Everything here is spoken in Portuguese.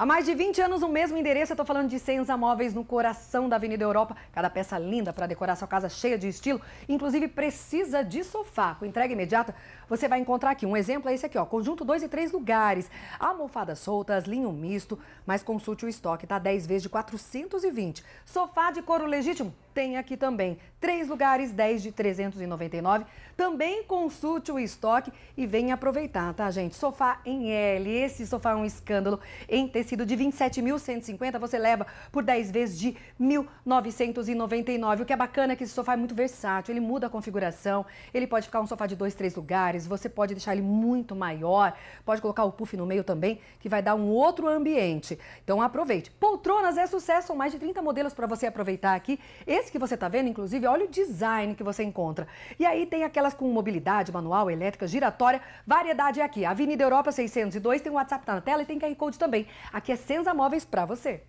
Há mais de 20 anos, o mesmo endereço, eu estou falando de Senza Móveis no coração da Avenida Europa. Cada peça linda para decorar sua casa cheia de estilo. Inclusive, precisa de sofá. Com entrega imediata, você vai encontrar aqui. Um exemplo é esse aqui, ó. Conjunto 2 e 3 lugares. Almofadas soltas, linho misto. Mas consulte o estoque, tá? 10 vezes de 420. Sofá de couro legítimo? Tem aqui também. Três lugares, 10 de 399. Também consulte o estoque e venha aproveitar, tá, gente? Sofá em L. Esse sofá é um escândalo em tecido de 27.150, você leva por 10 vezes de 1.999. O que é bacana é que esse sofá é muito versátil, ele muda a configuração, ele pode ficar um sofá de dois, três lugares, você pode deixar ele muito maior, pode colocar o puff no meio também, que vai dar um outro ambiente. Então aproveite. Poltronas é sucesso, são mais de 30 modelos para você aproveitar aqui. Esse que você está vendo, inclusive, olha o design que você encontra. E aí tem aquelas com mobilidade manual, elétrica, giratória, variedade é aqui. Avenida Europa 602, tem o WhatsApp tá na tela e tem QR Code também. Aqui é Senza Móveis para você.